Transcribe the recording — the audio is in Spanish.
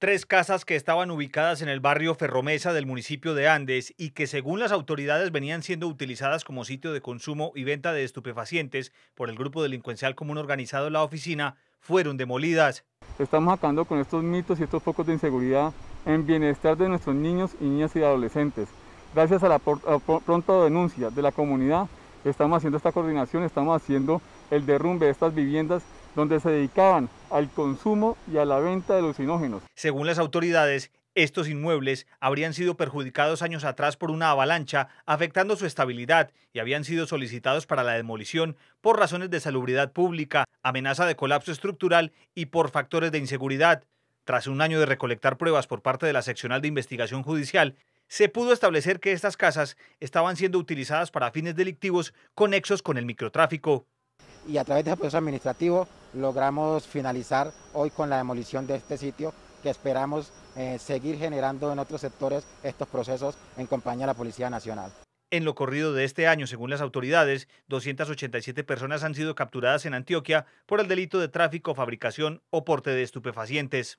Tres casas que estaban ubicadas en el barrio Ferromesa del municipio de Andes y que según las autoridades venían siendo utilizadas como sitio de consumo y venta de estupefacientes por el grupo delincuencial común organizado La Oficina fueron demolidas. Estamos acabando con estos mitos y estos focos de inseguridad en bienestar de nuestros niños y niñas y adolescentes. Gracias a la pronta denuncia de la comunidad estamos haciendo esta coordinación, estamos haciendo el derrumbe de estas viviendas donde se dedicaban al consumo y a la venta de alucinógenos. Según las autoridades, estos inmuebles habrían sido perjudicados años atrás por una avalancha, afectando su estabilidad, y habían sido solicitados para la demolición por razones de salubridad pública, amenaza de colapso estructural y por factores de inseguridad. Tras un año de recolectar pruebas por parte de la seccional de investigación judicial, se pudo establecer que estas casas estaban siendo utilizadas para fines delictivos conexos con el microtráfico. Y a través de ese proceso administrativo logramos finalizar hoy con la demolición de este sitio que esperamos eh, seguir generando en otros sectores estos procesos en compañía de la Policía Nacional. En lo corrido de este año, según las autoridades, 287 personas han sido capturadas en Antioquia por el delito de tráfico, fabricación o porte de estupefacientes.